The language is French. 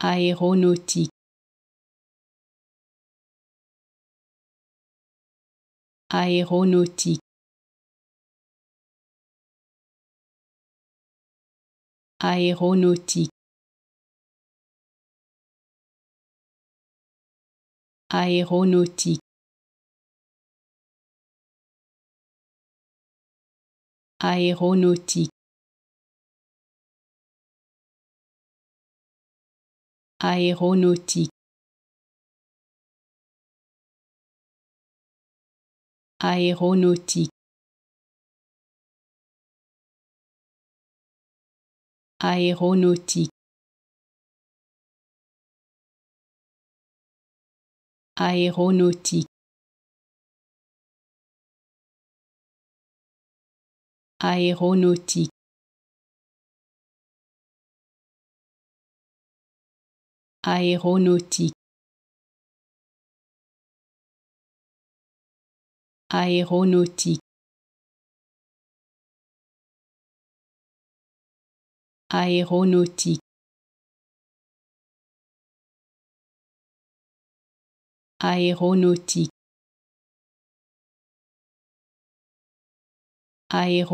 aéronautique aéronautique aéronautique aéronautique aéronautique aéronautique aéronautique aéronautique aéronautique aéronautique aéronautique aéronautique aéronautique aéronautique aéro